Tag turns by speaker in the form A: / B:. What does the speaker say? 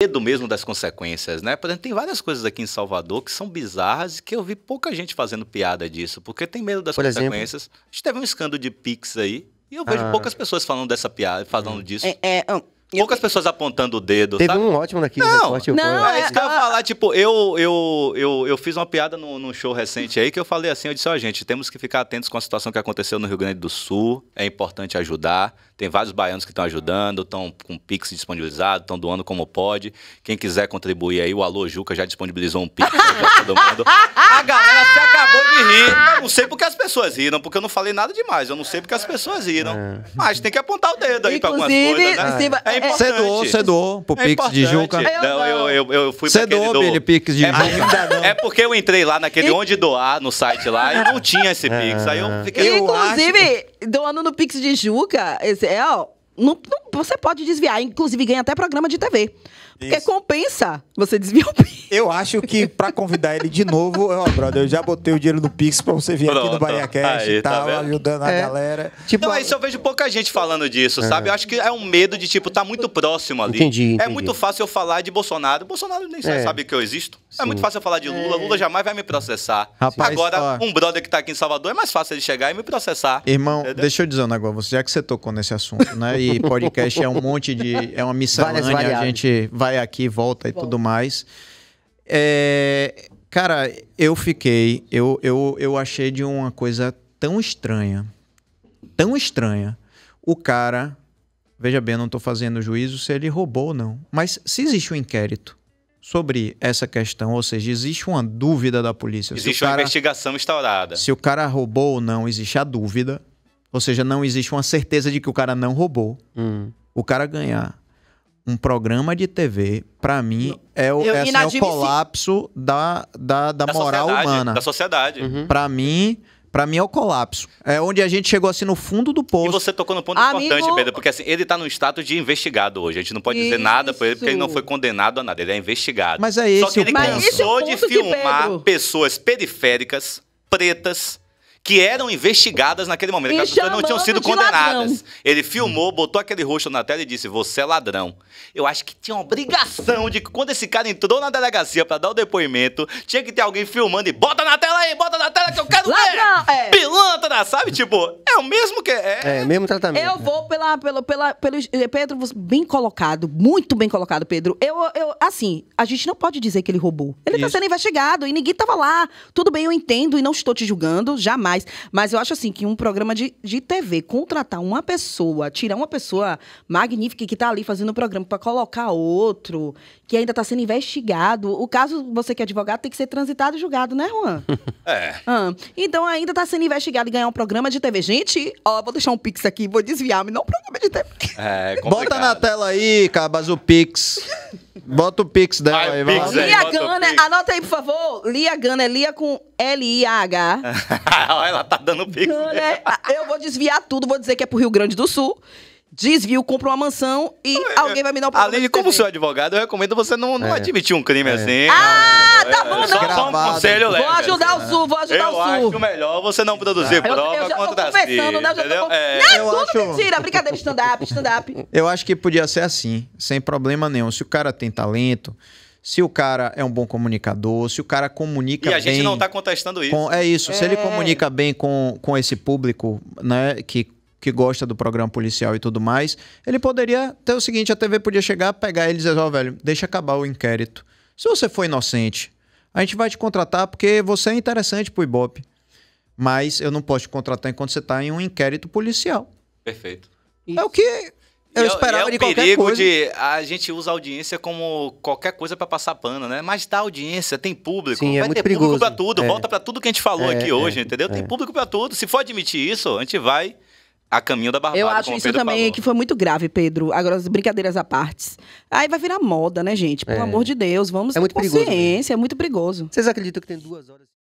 A: medo mesmo das consequências, né? Por exemplo, tem várias coisas aqui em Salvador que são bizarras e que eu vi pouca gente fazendo piada disso, porque tem medo das Por consequências. Exemplo? A gente teve um escândalo de Pix aí, e eu vejo ah. poucas pessoas falando dessa piada, falando hum. disso. É, é, Poucas pessoas apontando o dedo. Teve sabe? um ótimo
B: daqui. Não, não é isso
A: que eu ia é, falar. Tipo, eu, eu, eu, eu fiz uma piada num, show recente aí que eu falei assim: eu disse, ó, oh, gente, temos que ficar atentos com a situação que aconteceu no Rio Grande do Sul. É importante ajudar. Tem vários baianos que estão ajudando, estão com Pix disponibilizado, estão doando como pode. Quem quiser contribuir aí, o Alô Juca já disponibilizou um Pix pra todo mundo. A galera rir. Não sei porque as pessoas riram, porque eu não falei nada demais. Eu não sei porque as pessoas riram. É. Mas tem que apontar o dedo aí Inclusive, pra algumas coisas, né? É, é, é. importante. Você doou, você doou pro é Pix de Juca. Não, eu, eu, eu fui pra aquele doou, Billy, Pix de é Juca. É porque eu entrei lá naquele e... onde doar, no site lá, e não tinha esse Pix. Aí eu fiquei... Eu
B: Inclusive, acho... doando no Pix de Juca, esse, é, ó, não, não, você pode desviar, inclusive ganha até programa de TV. Porque Isso. compensa
C: você desviar o Pix. Eu acho que pra convidar ele de novo, ó, brother, eu já botei o dinheiro no Pix pra você vir aqui no Bahia Cash e tá tal, ajudando a é. galera. Tipo, Não, isso eu vejo
A: pouca gente falando disso, é. sabe? Eu acho que é um medo de, tipo, tá muito próximo ali. Entendi, É muito fácil eu falar de Bolsonaro. Bolsonaro nem É. sabe que eu existo. É muito fácil eu falar de Lula. É. Lula jamais vai me processar. Rapaz, Agora, ó. um brother que tá aqui em Salvador, é mais fácil ele chegar e me processar. Irmão, Entendeu? deixa eu
C: dizer um negócio, já que você tocou nesse assunto, né? E podcast é um monte de. É uma miscelânea, né? a gente gente vai aqui, volta e tudo mais. É, cara, eu fiquei, eu, eu, eu achei de uma coisa tão estranha, tão estranha. O cara, veja bem, eu não estou fazendo juízo se ele roubou ou não, mas se existe um inquérito sobre essa questão, ou seja, existe uma dúvida da polícia. Existe cara, uma
A: investigação instaurada. Se
C: o cara roubou ou não, existe a dúvida, ou seja, não existe uma certeza de que o cara não roubou. Hum. O cara ganhar um programa de TV, para mim, é o, eu, é, assim, é o colapso da, da, da, da moral humana. Da sociedade. Uhum. Para mim. Pra mim é o colapso. É onde a gente chegou assim no fundo do poço. E você tocou no ponto Amigo... importante, Pedro,
A: porque assim, ele tá no status de investigado hoje. A gente não pode isso. dizer nada pra ele, porque ele não foi condenado a nada. Ele é investigado. Mas é isso Só que ele cansou é de filmar pessoas periféricas, pretas, que eram investigadas naquele momento. as pessoas não tinham sido condenadas. Ladrão. Ele filmou, botou aquele rosto na tela e disse: Você é ladrão. Eu acho que tinha uma obrigação de que quando esse cara entrou na delegacia para dar o depoimento, tinha que ter alguém filmando e bota na tela aí, bota na tela que eu quero ladrão, ver! É. Pilantra, né? sabe? Tipo, é o mesmo que. É,
B: é mesmo tratamento. Eu vou pela, pela, pela, pelo. Pedro, bem colocado, muito bem colocado, Pedro. Eu, eu, assim, a gente não pode dizer que ele roubou. Ele tá Isso. tá sendo investigado e ninguém tava lá. Tudo bem, eu entendo e não estou te julgando, jamais. Mas eu acho assim que um programa de, de TV contratar uma pessoa, tirar uma pessoa magnífica que tá ali fazendo o um programa para colocar outro, que ainda tá sendo investigado. O caso, você que é advogado, tem que ser transitado e julgado, né, Juan?
C: é.
B: Ah, então ainda tá sendo investigado e ganhar um programa de TV. Gente, Ó, vou deixar um pix aqui, vou desviar, mas não programa de
C: tempo. É, Bota na tela aí, Cabas, o pix. Bota o pix dela Vai, aí, vai. pix aí. Lia pix.
B: anota aí, por favor. Lia é Lia com L-I-A-H. Ela tá dando pix. eu vou desviar tudo, vou dizer que é pro Rio Grande do Sul desvio, compro uma mansão e é, é, alguém vai me dar o um problema. Além de como seu advogado, eu recomendo você não, não é. admitir
A: um crime é. assim.
B: Ah, não, tá é, bom, não. Só, um conselho leve. Vou ajudar o assim, Sul, né?
A: vou ajudar o Sul. Eu acho melhor você não produzir prova eu, eu já contra tô conversando, né? Eu já tô... É. Não, tudo acho... mentira.
B: Brincadeira, stand-up, stand-up.
C: Eu acho que podia ser assim, sem problema nenhum. Se o cara tem talento se o cara é um bom comunicador, se o cara comunica bem. E a bem gente não está
A: contestando isso. Com, é isso.
C: É. Se ele comunica bem com, com esse público, né, que que gosta do programa policial e tudo mais, ele poderia ter o seguinte: a TV podia chegar, pegar ele e dizer, ó, oh, velho, deixa acabar o inquérito. Se você for inocente, a gente vai te contratar porque você é interessante pro Ibope. Mas eu não posso te contratar enquanto você tá em um inquérito policial. Perfeito. Isso. É o que eu e é é esperava é, é de qualquer perigo coisa. de
A: a gente usa audiência como qualquer coisa para passar pano, né? Mas tá audiência, tem público, Sim, é vai é ter muito perigoso. público para tudo. É. Volta para tudo que a gente falou aqui hoje, entendeu? Tem público para tudo. Se for admitir isso, a gente vai a caminho da barbada. Eu acho isso também
B: falou. que foi muito grave, Pedro. Agora, as brincadeiras à parte. Aí vai virar moda, né, gente? Pelo é. amor de Deus, vamos é ter muito consciência, perigoso, né? é muito perigoso. Vocês acreditam que tem duas horas?